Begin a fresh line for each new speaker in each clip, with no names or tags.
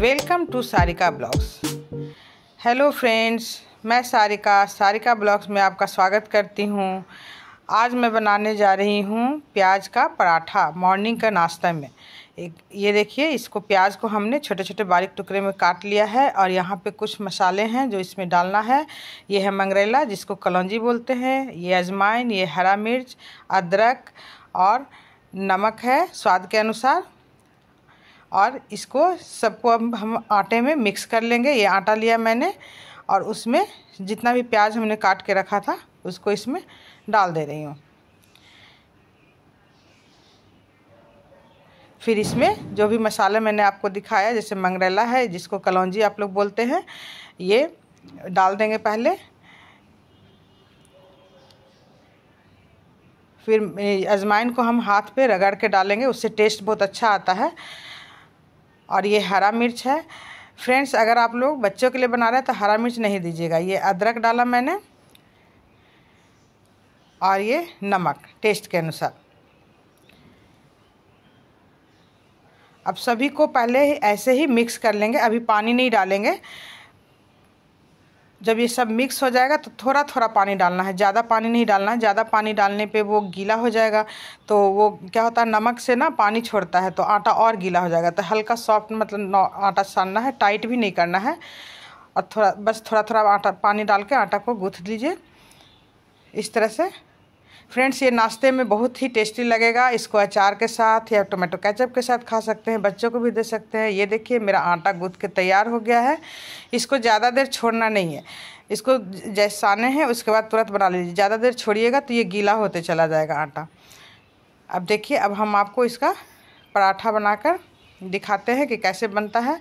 welcome to Sarika blogs hello friends मैं Sarika Sarika blogs में आपका स्वागत करती हूँ आज मैं बनाने जा रही हूँ प्याज का पराठा मॉर्निंग का नाश्ता में एक ये देखिए इसको प्याज को हमने छोटे छोटे बारीक टुकड़े में काट लिया है और यहाँ पे कुछ मसाले हैं जो इसमें डालना है ये है मंगरेला जिसको कलौजी बोलते हैं ये अजमाइन ये हरा मिर्च अदरक और नमक है स्वाद के अनुसार और इसको सबको अब हम आटे में मिक्स कर लेंगे ये आटा लिया मैंने और उसमें जितना भी प्याज हमने काट के रखा था उसको इसमें डाल दे रही हूँ फिर इसमें जो भी मसाले मैंने आपको दिखाया जैसे मंगरेला है जिसको कलौजी आप लोग बोलते हैं ये डाल देंगे पहले फिर अजमाइन को हम हाथ पे रगड़ के डालेंगे उससे टेस्ट बहुत अच्छा आता है और ये हरा मिर्च है फ्रेंड्स अगर आप लोग बच्चों के लिए बना रहे हैं तो हरा मिर्च नहीं दीजिएगा ये अदरक डाला मैंने और ये नमक टेस्ट के अनुसार अब सभी को पहले ऐसे ही मिक्स कर लेंगे अभी पानी नहीं डालेंगे जब ये सब मिक्स हो जाएगा तो थोड़ा थोड़ा पानी डालना है ज़्यादा पानी नहीं डालना है ज़्यादा पानी डालने पे वो गीला हो जाएगा तो वो क्या होता है नमक से ना पानी छोड़ता है तो आटा और गीला हो जाएगा तो हल्का सॉफ्ट मतलब आटा सानना है टाइट भी नहीं करना है और थोड़ा बस थोड़ा थोड़ा आटा पानी डाल के आटा को गूँथ लीजिए इस तरह से फ्रेंड्स ये नाश्ते में बहुत ही टेस्टी लगेगा इसको अचार के साथ या टोमेटो कैचअप के साथ खा सकते हैं बच्चों को भी दे सकते हैं ये देखिए मेरा आटा गूँथ के तैयार हो गया है इसको ज़्यादा देर छोड़ना नहीं है इसको जैसे साने हैं उसके बाद तुरंत बना लीजिए ज़्यादा देर छोड़िएगा तो ये गीला होते चला जाएगा आटा अब देखिए अब हम आपको इसका पराठा बनाकर दिखाते हैं कि कैसे बनता है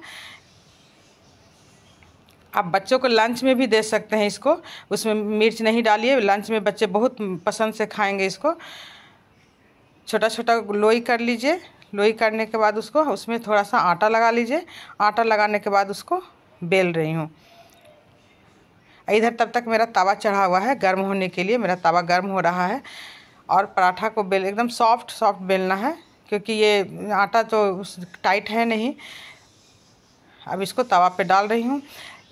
आप बच्चों को लंच में भी दे सकते हैं इसको उसमें मिर्च नहीं डालिए लंच में बच्चे बहुत पसंद से खाएंगे इसको छोटा छोटा लोई कर लीजिए लोई करने के बाद उसको उसमें थोड़ा सा आटा लगा लीजिए आटा लगाने के बाद उसको बेल रही हूँ इधर तब तक मेरा तवा चढ़ा हुआ है गर्म होने के लिए मेरा तवा गर्म हो रहा है और पराठा को बेल एकदम सॉफ्ट सॉफ्ट बेलना है क्योंकि ये आटा तो टाइट है नहीं अब इसको तवा पे डाल रही हूँ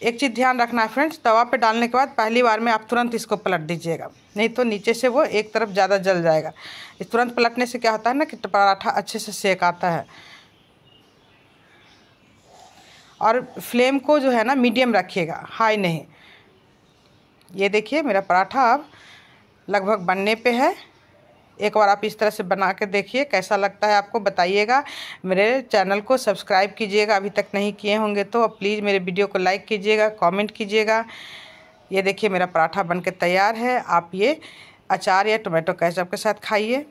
एक चीज़ ध्यान रखना है फ्रेंड्स तवा पे डालने के बाद पहली बार में आप तुरंत इसको पलट दीजिएगा नहीं तो नीचे से वो एक तरफ ज़्यादा जल जाएगा तुरंत पलटने से क्या होता है ना कि पराठा अच्छे से सेक आता है और फ्लेम को जो है ना मीडियम रखिएगा हाई नहीं ये देखिए मेरा पराठा अब लगभग बनने पे है एक बार आप इस तरह से बना के देखिए कैसा लगता है आपको बताइएगा मेरे चैनल को सब्सक्राइब कीजिएगा अभी तक नहीं किए होंगे तो अब प्लीज़ मेरे वीडियो को लाइक कीजिएगा कमेंट कीजिएगा ये देखिए मेरा पराठा बनके तैयार है आप ये अचार या टोमेटो कैचअप के साथ खाइए